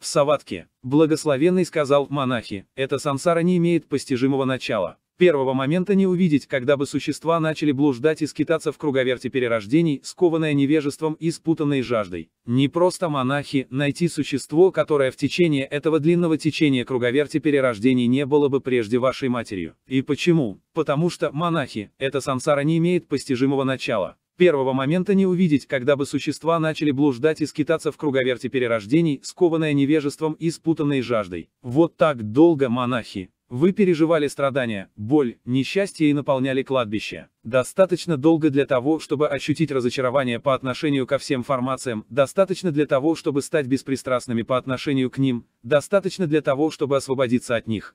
В Саватке, благословенный сказал, монахи, эта сансара не имеет постижимого начала. Первого момента не увидеть, когда бы существа начали блуждать и скитаться в круговерте перерождений, скованное невежеством и спутанной жаждой. Не просто монахи, найти существо, которое в течение этого длинного течения круговерти перерождений не было бы прежде вашей матерью. И почему? Потому что, монахи, эта сансара не имеет постижимого начала первого момента не увидеть, когда бы существа начали блуждать и скитаться в круговерте перерождений, скованное невежеством и спутанной жаждой. Вот так долго, монахи. Вы переживали страдания, боль, несчастье и наполняли кладбище. Достаточно долго для того, чтобы ощутить разочарование по отношению ко всем формациям, достаточно для того, чтобы стать беспристрастными по отношению к ним, достаточно для того, чтобы освободиться от них.